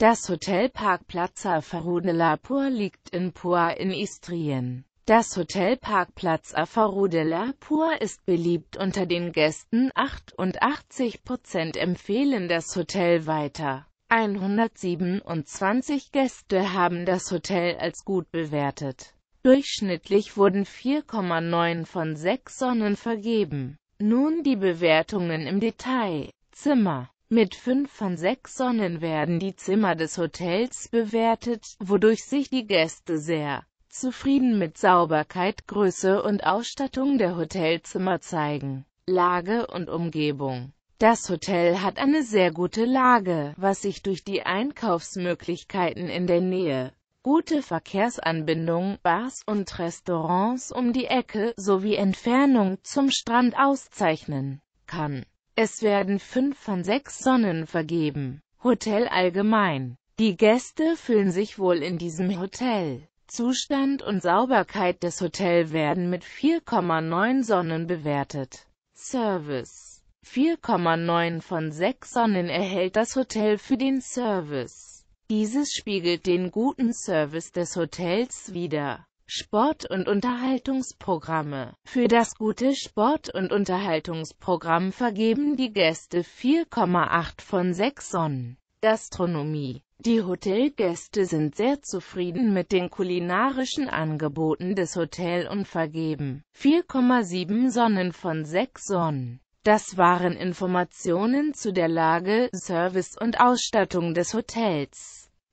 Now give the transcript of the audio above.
Das Hotel Park Plaza Farrude la Pua liegt in Pua in Istrien. Das Hotel Park Plaza Farrude la Pua ist beliebt unter den Gästen, 88% empfehlen das Hotel weiter. 127 Gäste haben das Hotel als gut bewertet. Durchschnittlich wurden 4,9 von 6 Sonnen vergeben. Nun die Bewertungen im Detail. Zimmer mit fünf von sechs Sonnen werden die Zimmer des Hotels bewertet, wodurch sich die Gäste sehr zufrieden mit Sauberkeit, Größe und Ausstattung der Hotelzimmer zeigen. Lage und Umgebung das Hotel hat eine sehr gute Lage, was sich durch die Einkaufsmöglichkeiten in der Nähe, gute Verkehrsanbindung, Bars und Restaurants um die Ecke sowie Entfernung zum Strand auszeichnen kann. Es werden fünf von sechs Sonnen vergeben. Hotel allgemein. Die Gäste fühlen sich wohl in diesem Hotel. Zustand und Sauberkeit des Hotels werden mit 4,9 Sonnen bewertet. Service 4,9 von 6 Sonnen erhält das Hotel für den Service. Dieses spiegelt den guten Service des Hotels wider. Sport- und Unterhaltungsprogramme. Für das gute Sport- und Unterhaltungsprogramm vergeben die Gäste 4,8 von 6 Sonnen. Gastronomie Die Hotelgäste sind sehr zufrieden mit den kulinarischen Angeboten des Hotels und vergeben 4,7 Sonnen von 6 Sonnen. Das waren Informationen zu der Lage, Service und Ausstattung des Hotels.